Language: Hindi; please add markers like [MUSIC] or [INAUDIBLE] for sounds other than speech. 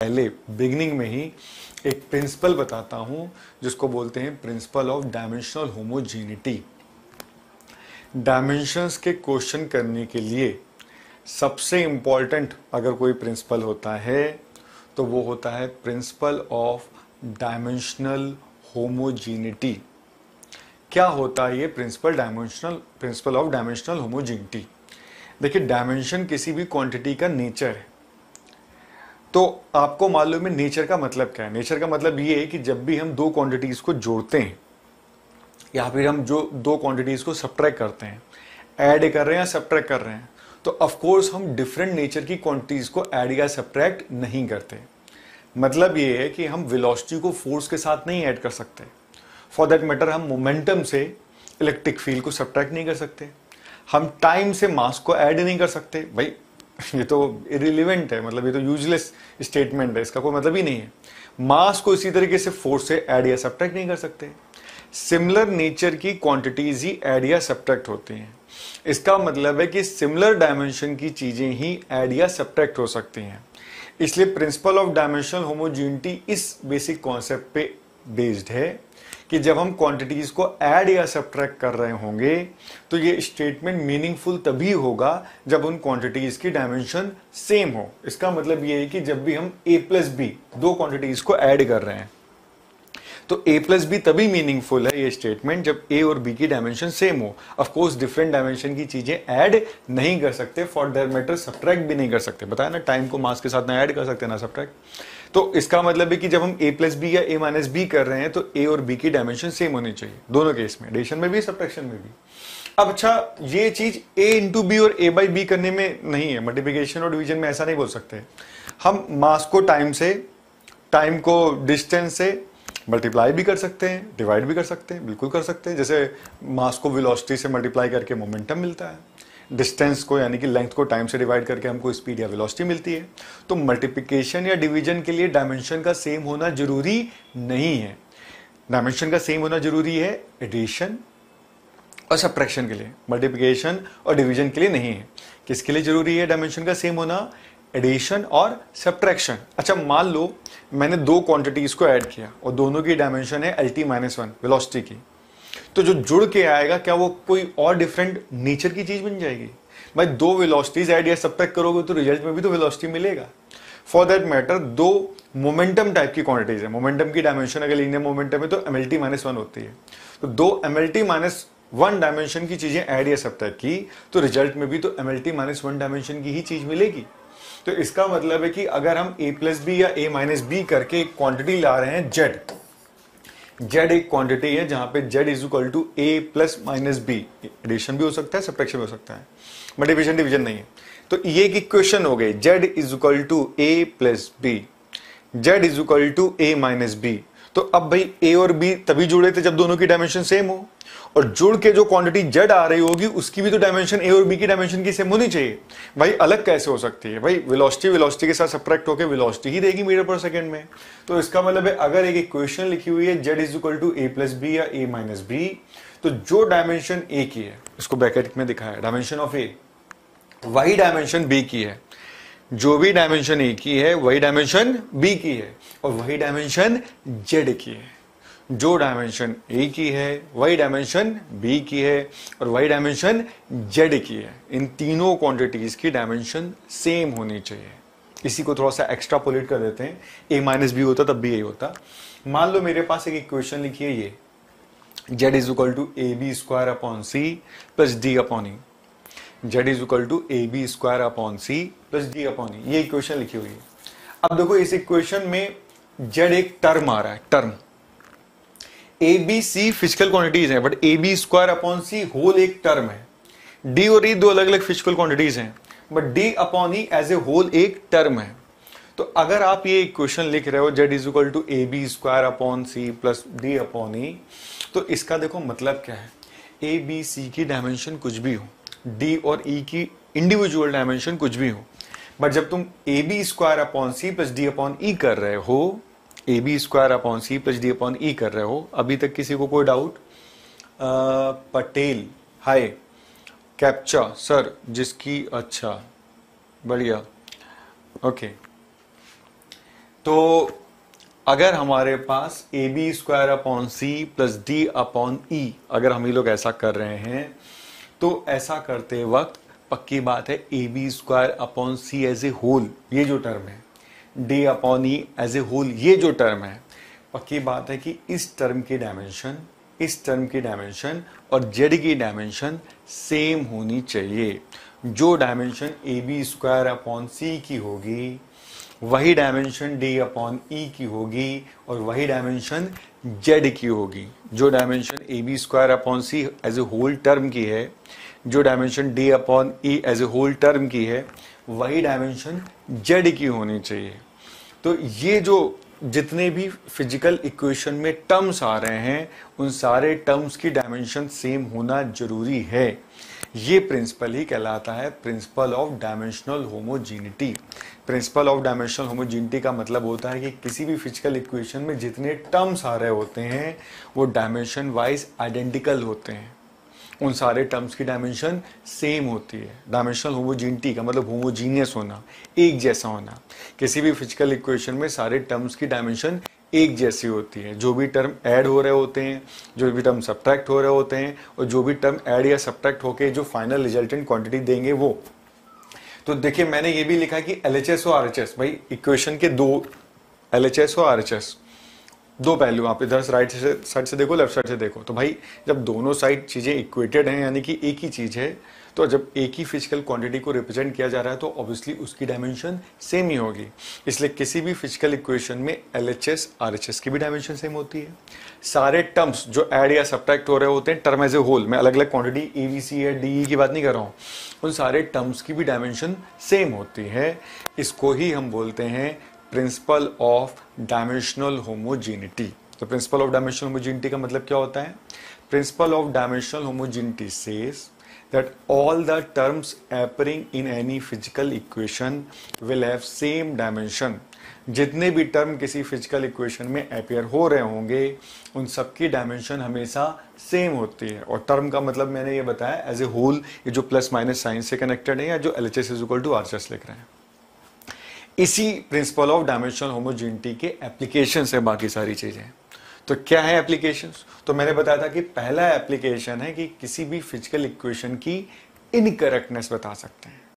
पहले बिगनिंग में ही एक प्रिंसिपल बताता हूं जिसको बोलते हैं principle of dimensional homogeneity dimensions के क्वेश्चन करने के लिए सबसे इंपॉर्टेंट अगर कोई प्रिंसिपल होता है तो वो होता है प्रिंसिपल ऑफ डायमेंशनल होमोजेनिटी क्या होता है ये principle dimensional principle of dimensional homogeneity देखिए डायमेंशन किसी भी क्वांटिटी का नेचर है तो आपको मालूम है नेचर का मतलब क्या है नेचर का मतलब ये है कि जब भी हम दो क्वांटिटीज को जोड़ते हैं या फिर हम जो दो क्वांटिटीज को सब्ट्रैक्ट करते हैं ऐड कर रहे हैं या सब्ट्रैक्ट कर रहे हैं तो ऑफकोर्स हम डिफरेंट नेचर की क्वांटिटीज को ऐड या सब्ट्रैक्ट नहीं करते मतलब ये है कि हम वेलोसिटी को फोर्स के साथ नहीं ऐड कर सकते फॉर देट मैटर हम मोमेंटम से इलेक्ट्रिक फील्ड को सब्ट्रैक्ट नहीं कर सकते हम टाइम से मास को ऐड नहीं कर सकते भाई [LAUGHS] ये तो इरिलीवेंट है मतलब ये तो यूजलेस स्टेटमेंट है इसका कोई मतलब ही नहीं है मास को इसी तरीके से फोर्स से ऐड या सब्ट्रैक्ट नहीं कर सकते सिमिलर नेचर की क्वांटिटीज ही ऐड या सब्ट्रैक्ट होती हैं इसका मतलब है कि सिमिलर डायमेंशन की चीजें ही ऐड या सब्ट्रैक्ट हो सकती हैं इसलिए प्रिंसिपल ऑफ डायमेंशनल होमोजीनिटी इस बेसिक कॉन्सेप्ट पे बेस्ड है कि जब हम क्वांटिटीज़ को ऐड या सब्ट्रैक्ट कर रहे होंगे तो ये स्टेटमेंट मीनिंगफुल तभी होगा जब उन क्वांटिटीज़ की डायमेंशन सेम हो इसका मतलब ये है कि जब भी हम ए प्लस बी दो क्वांटिटीज़ को ऐड कर रहे हैं तो ए प्लस बी तभी मीनिंगफुल है ये स्टेटमेंट जब ए और बी की डायमेंशन सेम हो ऑफकोर्स डिफरेंट डायमेंशन की चीजें ऐड नहीं कर सकते फॉर दैट मैटर सब्ट्रैक्ट भी नहीं कर सकते बताया ना टाइम को मास के साथ ना ऐड कर सकते ना सब्ट्रैक्ट तो इसका मतलब है कि जब हम ए प्लस बी या ए माइनस बी कर रहे हैं तो ए और बी की डायमेंशन सेम होनी चाहिए दोनों केस में एडिशन में भी सब्ट्रैक्शन में भी अब अच्छा ये चीज ए इंटू बी और ए बाई बी करने में नहीं है मल्टीप्लीकेशन और डिवीजन में ऐसा नहीं बोल सकते हम मास को टाइम से टाइम को डिस्टेंस से मल्टीप्लाई भी कर सकते हैं डिवाइड भी कर सकते हैं बिल्कुल कर सकते हैं जैसे मास को वेलोसिटी से मल्टीप्लाई करके मोमेंटम मिलता है डिस्टेंस को यानी कि लेंथ को टाइम से डिवाइड करके हमको स्पीड या वेलोसिटी मिलती है तो मल्टीप्लिकेशन या डिवीजन के लिए डायमेंशन का सेम होना जरूरी नहीं है डायमेंशन का सेम होना जरूरी है एडिशन और सप्रैक्शन के लिए मल्टीप्लिकेशन और डिवीजन के लिए नहीं है किसके लिए जरूरी है डायमेंशन का सेम होना एडिशन और सब्ट्रैक्शन अच्छा मान लो मैंने दो क्वांटिटीज को ऐड किया और दोनों की डायमेंशन है L T minus one velocity की तो जो जुड़ के आएगा क्या वो कोई और डिफरेंट नेचर की चीज बन जाएगी भाई दो वेलोसिटीज सब तक करोगे तो रिजल्ट में भी तो वेलोसिटी मिलेगा फॉर दैट मैटर दो मोमेंटम टाइप की क्वांटिटीज है मोमेंटम की डायमेंशन अगर लीनियर मोमेंटम है तो M L T minus one होती है तो दो M L T minus one dimension की चीजें ऐड या सब तक की तो रिजल्ट में भी तो M L T minus one dimension की ही चीज मिलेगी तो इसका मतलब है कि अगर हम ए प्लस बी या ए माइनस बी करके एक क्वांटिटी ला रहे हैं जेड जेड एक क्वांटिटी है जहां पे Z is equal to A plus minus B addition भी हो सकता है सब्ट्रैक्शन भी हो सकता है मल्टीप्लिकेशन डिवीजन नहीं है तो ये एक इक्वेशन हो गई Z is equal to A plus B Z is equal to A minus B तो अब भाई ए और बी तभी जुड़े थे जब दोनों की डायमेंशन सेम हो और जुड़ के जो क्वांटिटी जेड आ रही होगी उसकी भी तो डायमेंशन ए और बी की डायमेंशन की सेम होनी चाहिए भाई अलग कैसे हो सकती है भाई वेलोसिटी वेलोसिटी के साथ सप्रैक्ट होकर वेलोसिटी ही देगी मीटर पर सेकंड में तो इसका मतलब है अगर एक इक्वेशन लिखी हुई है Z is equal to A plus B या ए माइनस बी तो जो डायमेंशन ए की है इसको ब्रैकेट में दिखा है डायमेंशन ऑफ ए वही डायमेंशन बी की है जो भी डायमेंशन ए की है वही डायमेंशन बी की है और वही डायमेंशन जेड की है जो डायमेंशन ए की है वही डायमेंशन बी की है और वही डायमेंशन जेड की है इन तीनों क्वांटिटीज की डायमेंशन सेम होनी चाहिए इसी को थोड़ा सा एक्स्ट्रा पोलिट कर देते हैं ए माइनस बी होता तब भी ए होता मान लो मेरे पास एक इक्वेशन लिखी है ये Z is equal to A B square upon C plus D upon E Z is equal to A B square upon C plus D upon E ये इक्वेशन लिखी हुई है अब देखो इस इक्वेशन में जेड एक टर्म आ रहा है term A B C physical quantities हैं but A B square upon C whole एक टर्म है डी और ई e दो अलग अलग फिजिकल क्वांटिटीज हैं but D upon E as a whole एक टर्म है तो अगर आप ये इक्वेशन लिख रहे हो Z is equal to A B square upon C plus D upon E तो इसका देखो मतलब क्या है ए बी सी की डायमेंशन कुछ भी हो डी और ई e की इंडिविजुअल डायमेंशन कुछ भी हो बट जब तुम A B square upon C plus D upon E कर रहे हो A B square upon C plus D upon E कर रहे हो अभी तक किसी को कोई doubt Patel hi captcha sir जिसकी अच्छा बढ़िया ओके तो अगर हमारे पास A B square upon C plus D upon E अगर हम ही लोग ऐसा कर रहे हैं तो ऐसा करते वक्त पक्की बात है A B square upon C as a whole ये जो टर्म है D upon E as a whole ये जो टर्म है पक्की बात है कि इस टर्म की डायमेंशन इस टर्म की डायमेंशन और जेड की डायमेंशन सेम होनी चाहिए जो dimension A B square upon C की होगी वही डायमेंशन डी अपॉन ई की होगी और वही डायमेंशन जेड की होगी जो dimension A B square upon C as a whole term की है जो dimension D upon E as a whole term की है वही डायमेंशन जेड की होनी चाहिए तो ये जो जितने भी फिजिकल इक्वेशन में टर्म्स आ रहे हैं उन सारे टर्म्स की डायमेंशन सेम होना जरूरी है ये प्रिंसिपल ही कहलाता है principle of dimensional homogeneity principle of dimensional homogeneity का मतलब होता है कि किसी भी फिजिकल इक्वेशन में जितने टर्म्स आ रहे होते हैं वो डायमेंशन वाइज आइडेंटिकल होते हैं उन सारे टर्म्स की डायमेंशन सेम होती है डायमेंशनल होमोजीनिटी का मतलब होमोजीनियस होना एक जैसा होना किसी भी फिजिकल इक्वेशन में सारे टर्म्स की डायमेंशन एक जैसी होती है जो भी टर्म ऐड हो रहे होते हैं जो भी टर्म सब्ट्रैक्ट हो रहे होते हैं और जो भी टर्म ऐड या सब्ट्रैक्ट होकर जो फाइनल रिजल्टेंट क्वांटिटी देंगे वो तो देखिए मैंने ये भी लिखा कि एल एच एस और आर एच एस भाई इक्वेशन के दो एल एच एस और आर एच एस दो पहलू आप इधर राइट साइड से देखो लेफ्ट साइड से देखो तो भाई जब दोनों साइड चीज़ें इक्वेटेड हैं यानी कि एक ही चीज़ है तो जब एक ही फिजिकल क्वांटिटी को रिप्रेजेंट किया जा रहा है तो ऑब्वियसली उसकी डायमेंशन सेम ही होगी इसलिए किसी भी फिजिकल इक्वेशन में L H S R H S की भी डायमेंशन सेम होती है सारे टर्म्स जो एड या सब्ट्रैक्ट हो रहे होते हैं टर्म एज ए होल मैं अलग अलग क्वांटिटी ए वी सी या डी ई की बात नहीं कर रहा हूँ उन सारे टर्म्स की भी डायमेंशन सेम होती है इसको ही हम बोलते हैं प्रिंसिपल ऑफ डायमेंशनल होमोजेनिटी तो प्रिंसिपल ऑफ डायमेंशनल होमोजेनिटी का मतलब क्या होता है principle of dimensional homogeneity says that all the terms appearing in any physical equation will have same dimension जितने भी टर्म किसी फिजिकल इक्वेशन में अपेयर हो रहे होंगे उन सबकी डायमेंशन हमेशा सेम होती है और टर्म का मतलब मैंने ये बताया एज ए होल ये जो प्लस माइनस साइंस से कनेक्टेड है या जो L H S is equal to R S लिख रहे हैं इसी प्रिंसिपल ऑफ डायमेंशनल होमोजेनिटी के एप्लीकेशन है बाकी सारी चीज़ें तो क्या है एप्लीकेशन तो मैंने बताया था कि पहला एप्लीकेशन है कि किसी भी फिजिकल इक्वेशन की इनकरेक्टनेस बता सकते हैं